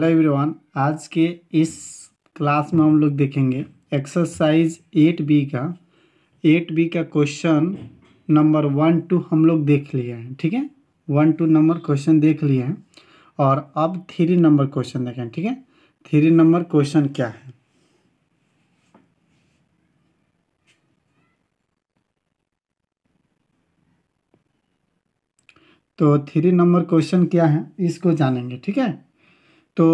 hello everyone आज के इस क्लास में हम लोग देखेंगे एक्सरसाइज एट बी का एट बी का क्वेश्चन नंबर वन टू हम लोग देख लिए हैं ठीक है वन टू नंबर क्वेश्चन देख लिए हैं और अब थ्री नंबर क्वेश्चन देखें ठीक है थ्री नंबर क्वेश्चन क्या है तो थ्री नंबर क्वेश्चन क्या है इसको जानेंगे ठीक है तो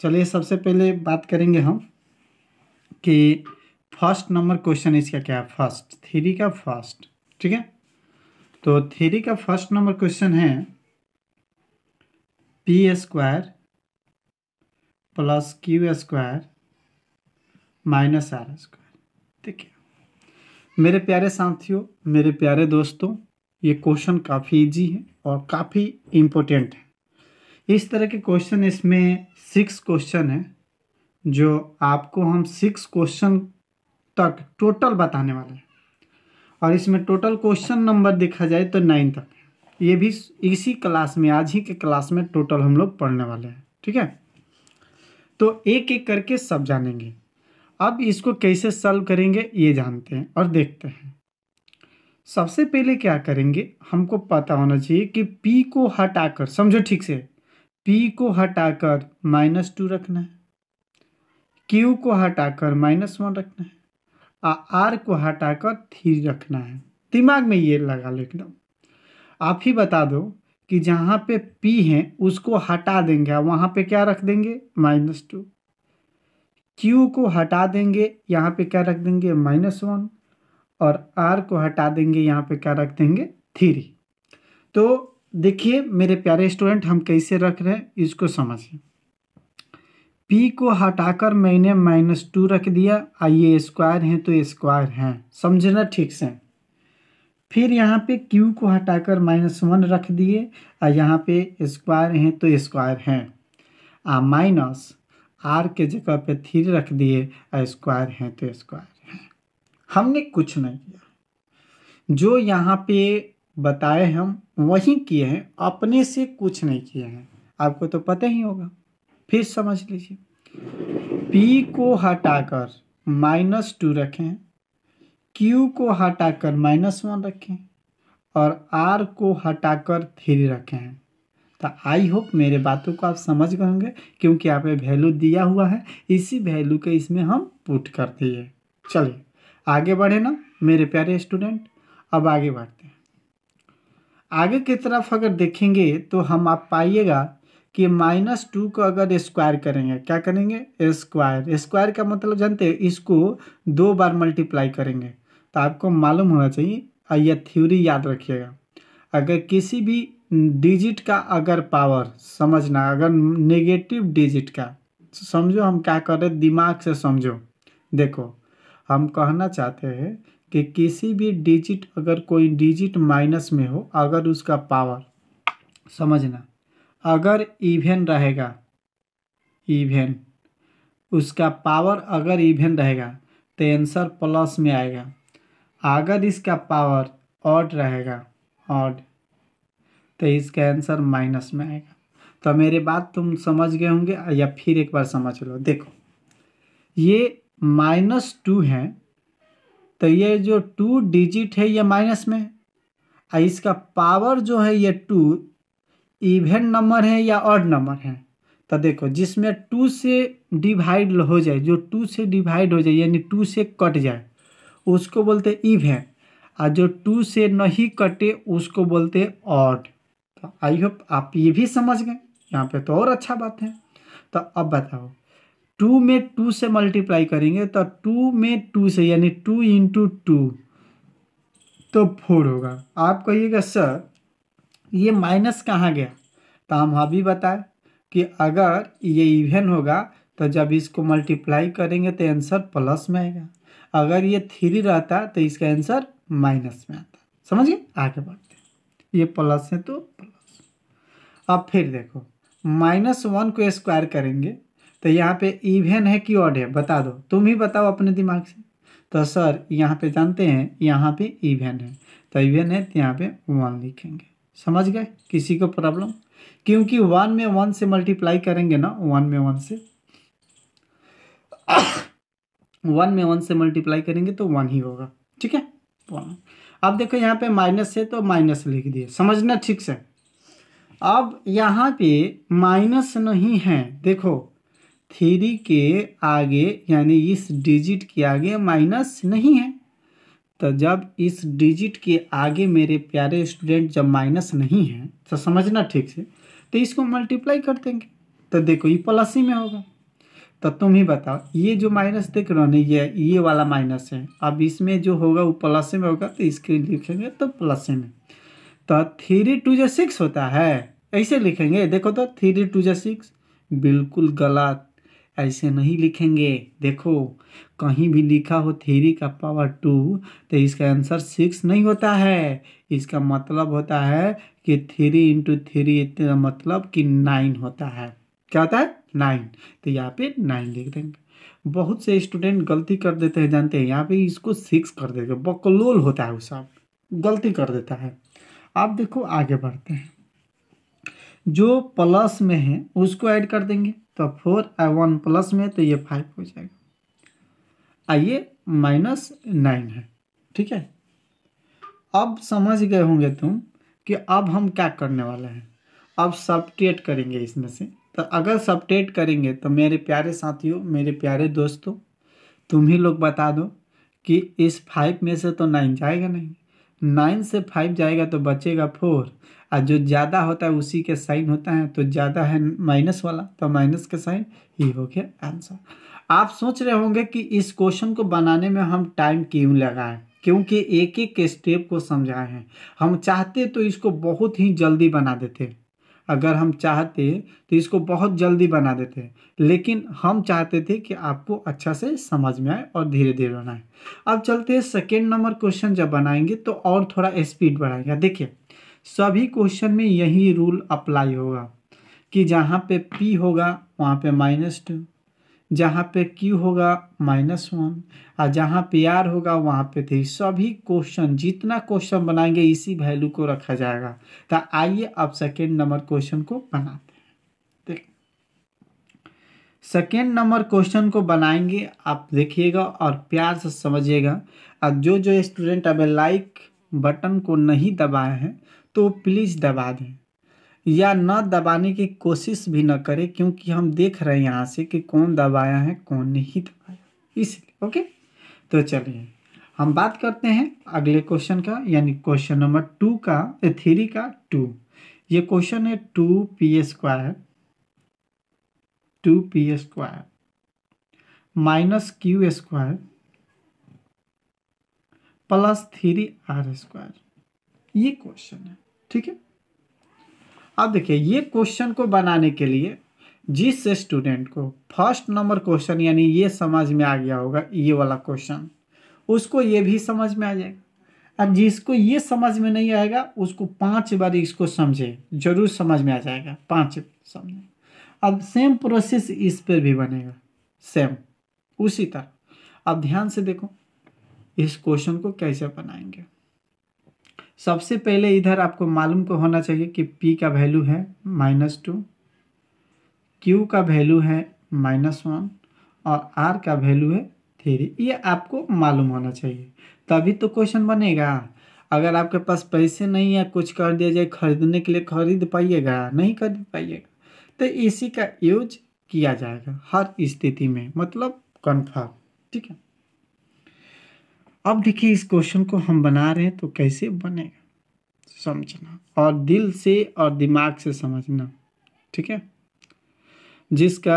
चलिए सबसे पहले बात करेंगे हम कि फर्स्ट नंबर क्वेश्चन इसका क्या है फर्स्ट थ्री का फर्स्ट ठीक है तो थ्री का फर्स्ट नंबर क्वेश्चन है P square plus Q square minus R square ठीक है मेरे प्यारे साथियों मेरे प्यारे दोस्तों ये क्वेश्चन काफ़ी इजी है और काफ़ी इम्पोर्टेंट है इस तरह के क्वेश्चन इसमें सिक्स क्वेश्चन है जो आपको हम सिक्स क्वेश्चन तक टोटल बताने वाले हैं और इसमें टोटल क्वेश्चन नंबर देखा जाए तो नाइन तक ये भी इसी क्लास में आज ही के क्लास में टोटल हम लोग पढ़ने वाले हैं ठीक है तो एक एक करके सब जानेंगे अब इसको कैसे सॉल्व करेंगे ये जानते हैं और देखते हैं सबसे पहले क्या करेंगे हमको पता होना चाहिए कि पी को हटाकर समझो ठीक से पी को हटाकर माइनस टू रखना है क्यू को हटाकर माइनस वन रखना है और आर को हटाकर थ्री रखना है दिमाग में ये लगा लो एकदम आप ही बता दो कि जहाँ पे पी है उसको हटा देंगे वहाँ पे क्या रख देंगे माइनस टू क्यू को हटा देंगे यहाँ पे क्या रख देंगे माइनस वन और आर को हटा देंगे यहाँ पे क्या रख देंगे थ्री तो देखिए मेरे प्यारे स्टूडेंट हम कैसे रख रहे हैं इसको समझें पी को हटाकर मैंने माइनस टू रख दिया आइए स्क्वायर हैं तो स्क्वायर हैं समझना ठीक से फिर यहाँ पे क्यू को हटाकर माइनस वन रख दिए और यहाँ पे स्क्वायर हैं तो स्क्वायर हैं आ माइनस आर के जगह पे थ्री रख दिए और स्क्वायर हैं तो स्क्वायर हैं हमने कुछ नहीं किया जो यहाँ पे बताए हम वही किए हैं अपने से कुछ नहीं किए हैं आपको तो पता ही होगा फिर समझ लीजिए पी को हटाकर माइनस टू रखें क्यू को हटाकर माइनस वन रखें और आर को हटाकर थ्री रखें तो आई होप मेरे बातों को आप समझ गए होंगे क्योंकि यहाँ पे वैल्यू दिया हुआ है इसी वैल्यू के इसमें हम पुट कर दिए चलिए आगे बढ़े ना मेरे प्यारे स्टूडेंट अब आगे बढ़ते आगे की तरफ अगर देखेंगे तो हम आप पाइएगा कि माइनस टू को अगर स्क्वायर करेंगे क्या करेंगे स्क्वायर स्क्वायर का मतलब जानते हैं इसको दो बार मल्टीप्लाई करेंगे तो आपको मालूम होना चाहिए और यह थ्योरी याद रखिएगा अगर किसी भी डिजिट का अगर पावर समझना अगर नेगेटिव डिजिट का समझो हम क्या कर रहे दिमाग से समझो देखो हम कहना चाहते हैं कि किसी भी डिजिट अगर कोई डिजिट माइनस में हो अगर उसका पावर समझना अगर इवेन रहेगा इवेन उसका पावर अगर इवेन रहेगा तो आंसर प्लस में आएगा अगर इसका पावर ऑड रहेगा ऑड तो इसका आंसर माइनस में आएगा तो मेरे बात तुम समझ गए होंगे या फिर एक बार समझ लो देखो ये माइनस टू हैं तो ये जो टू डिजिट है ये माइनस में और इसका पावर जो है ये टू इवेंट नंबर है या ऑड नंबर है तो देखो जिसमें टू से डिवाइड हो जाए जो टू से डिवाइड हो जाए यानी टू से कट जाए उसको बोलते इवेंट और जो टू से नहीं कटे उसको बोलते ऑड तो आई होप आप ये भी समझ गए यहाँ पे तो और अच्छा बात है तो अब बताओ टू में टू से मल्टीप्लाई करेंगे तो टू में टू से यानी टू इंटू टू तो फोर होगा आप कहिएगा सर ये माइनस कहाँ गया तो हम अभी बताए कि अगर ये इवेन होगा तो जब इसको मल्टीप्लाई करेंगे तो आंसर प्लस में आएगा अगर ये थ्री रहता तो इसका आंसर माइनस में आता समझिए आगे बढ़ते ये प्लस है तो प्लस अब फिर देखो माइनस वन को स्क्वायर करेंगे तो यहाँ पे इवेन है कि ऑड है बता दो तुम ही बताओ अपने दिमाग से तो सर यहाँ पे जानते हैं यहाँ पे इवेन है तो इवेन है तो यहाँ पे वन लिखेंगे समझ गए किसी को प्रॉब्लम क्योंकि वन में वन से मल्टीप्लाई करेंगे ना वन में वन से वन में वन से मल्टीप्लाई करेंगे तो वन ही होगा ठीक है वन अब देखो यहाँ पे माइनस है तो माइनस लिख दिए समझना ठीक से अब यहाँ पे माइनस नहीं है देखो थ्री के आगे यानी इस डिजिट के आगे माइनस नहीं है तो जब इस डिजिट के आगे मेरे प्यारे स्टूडेंट जब माइनस नहीं है तो समझना ठीक से तो इसको मल्टीप्लाई कर देंगे तो देखो ये प्लस ही में होगा तो तुम ही बताओ ये जो माइनस देख रहे हो ना ये ये वाला माइनस है अब इसमें जो होगा वो प्लस में होगा तो इसके लिखेंगे तो प्लस में तो थ्री टू जो सिक्स होता है ऐसे लिखेंगे देखो तो थ्री टू जो सिक्स बिल्कुल गलत ऐसे नहीं लिखेंगे देखो कहीं भी लिखा हो थ्री का पावर टू तो इसका आंसर सिक्स नहीं होता है इसका मतलब होता है कि थ्री इंटू थ्री इतना मतलब कि नाइन होता है क्या होता है नाइन तो यहाँ पे नाइन लिख देंगे बहुत से स्टूडेंट गलती कर देते हैं जानते हैं यहाँ पे इसको सिक्स कर देते बकलोल होता है उस गलती कर देता है आप देखो आगे बढ़ते हैं जो प्लस में है उसको ऐड कर देंगे तो फोर आई वन प्लस में तो ये फाइव हो जाएगा आइए माइनस नाइन है ठीक है अब समझ गए होंगे तुम कि अब हम क्या करने वाले हैं अब सब्ट्रेट करेंगे इसमें से तो अगर सब्ट्रेट करेंगे तो मेरे प्यारे साथियों मेरे प्यारे दोस्तों तुम ही लोग बता दो कि इस फाइव में से तो नाइन जाएगा नहीं नाइन से फाइव जाएगा तो बचेगा फोर और जो ज़्यादा होता है उसी के साइन होता है तो ज़्यादा है माइनस वाला तो माइनस का साइन ये हो गया आंसर आप सोच रहे होंगे कि इस क्वेश्चन को बनाने में हम टाइम क्यों लगाएं क्योंकि एक एक के स्टेप को समझाए हैं हम चाहते तो इसको बहुत ही जल्दी बना देते हैं अगर हम चाहते तो इसको बहुत जल्दी बना देते लेकिन हम चाहते थे कि आपको अच्छा से समझ में आए और धीरे धीरे बनाए अब चलते हैं सेकेंड नंबर क्वेश्चन जब बनाएंगे तो और थोड़ा स्पीड बढ़ाएंगे देखिए सभी क्वेश्चन में यही रूल अप्लाई होगा कि जहाँ पे पी होगा वहाँ पे माइनस टू जहाँ पे क्यू होगा माइनस वन और जहाँ पे R होगा वहाँ पे थ्री सभी क्वेश्चन जितना क्वेश्चन बनाएंगे इसी वैल्यू को रखा जाएगा तो आइए अब सेकेंड नंबर क्वेश्चन को बनाते हैं देख सेकेंड नंबर क्वेश्चन को बनाएंगे आप देखिएगा और प्यार से समझिएगा और जो जो स्टूडेंट अभी लाइक बटन को नहीं दबाए हैं तो प्लीज़ दबा दें या न दबाने की कोशिश भी न करें क्योंकि हम देख रहे हैं यहाँ से कि कौन दबाया है कौन नहीं दबाया इसलिए ओके तो चलिए हम बात करते हैं अगले क्वेश्चन का यानी क्वेश्चन नंबर टू का थ्री का टू ये क्वेश्चन है two P square two P square minus Q square plus three R square ये क्वेश्चन है ठीक है अब देखिए ये क्वेश्चन को बनाने के लिए जिस स्टूडेंट को फर्स्ट नंबर क्वेश्चन यानी ये समझ में आ गया होगा ये वाला क्वेश्चन उसको ये भी समझ में आ जाएगा अब जिसको ये समझ में नहीं आएगा उसको पांच बार इसको समझे जरूर समझ में आ जाएगा पांच समझे अब सेम प्रोसेस इस पर भी बनेगा सेम उसी तरह अब ध्यान से देखो इस क्वेश्चन को कैसे बनाएंगे सबसे पहले इधर आपको मालूम को होना चाहिए कि पी का वैल्यू है माइनस टू क्यू का वैल्यू है माइनस वन और आर का वैल्यू है थ्री ये आपको मालूम होना चाहिए तभी तो क्वेश्चन बनेगा अगर आपके पास पैसे नहीं है कुछ कर दिया जाए खरीदने के लिए खरीद पाइएगा नहीं खरीद पाइएगा तो इसी का यूज किया जाएगा हर स्थिति में मतलब कन्फर्म ठीक है अब देखिए इस क्वेश्चन को हम बना रहे हैं तो कैसे बनेगा समझना और दिल से और दिमाग से समझना ठीक है जिसका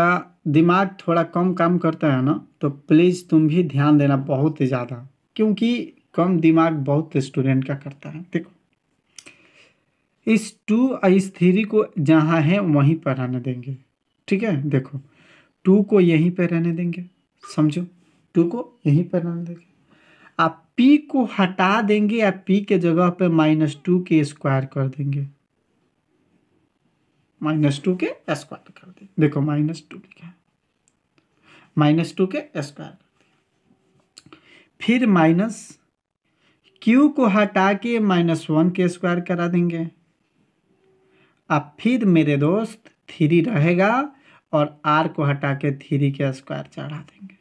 दिमाग थोड़ा कम काम करता है ना तो प्लीज़ तुम भी ध्यान देना बहुत ही ज़्यादा क्योंकि कम दिमाग बहुत स्टूडेंट का करता है देखो इस टू इस थ्री को जहाँ है वहीं पर रहने देंगे ठीक है देखो टू को यहीं पर रहने देंगे समझो टू को यहीं पर रहने देंगे पी को हटा देंगे या पी के जगह पे माइनस टू के स्क्वायर कर देंगे माइनस टू के स्क्वायर कर देंगे देखो माइनस टू लिखा है माइनस टू के स्क्वायर कर दिया फिर माइनस क्यू को हटा के माइनस वन के स्क्वायर करा देंगे अब फिर मेरे दोस्त थ्री रहेगा और आर को हटा के थ्री के स्क्वायर चढ़ा देंगे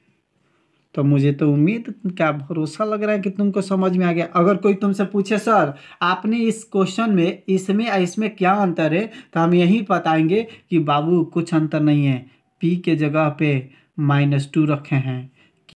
तो मुझे तो उम्मीद क्या भरोसा लग रहा है कि तुमको समझ में आ गया अगर कोई तुमसे पूछे सर आपने इस क्वेश्चन में इसमें इसमें क्या अंतर है तो हम यही बताएंगे कि बाबू कुछ अंतर नहीं है पी के जगह पे माइनस टू रखे हैं